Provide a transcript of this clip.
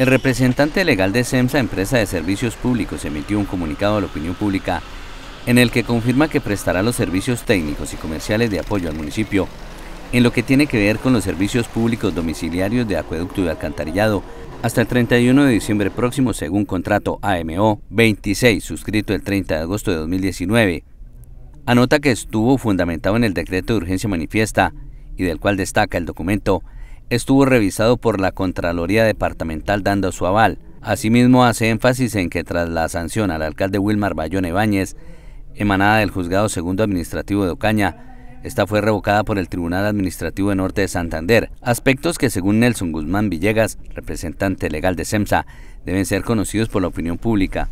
El representante legal de SEMSA, empresa de servicios públicos, emitió un comunicado a la opinión pública en el que confirma que prestará los servicios técnicos y comerciales de apoyo al municipio en lo que tiene que ver con los servicios públicos domiciliarios de acueducto y alcantarillado hasta el 31 de diciembre próximo según contrato AMO 26 suscrito el 30 de agosto de 2019. Anota que estuvo fundamentado en el decreto de urgencia manifiesta y del cual destaca el documento estuvo revisado por la Contraloría Departamental dando su aval. Asimismo, hace énfasis en que tras la sanción al alcalde Wilmar Bayone Báñez, emanada del Juzgado Segundo Administrativo de Ocaña, esta fue revocada por el Tribunal Administrativo de Norte de Santander, aspectos que según Nelson Guzmán Villegas, representante legal de SEMSA, deben ser conocidos por la opinión pública.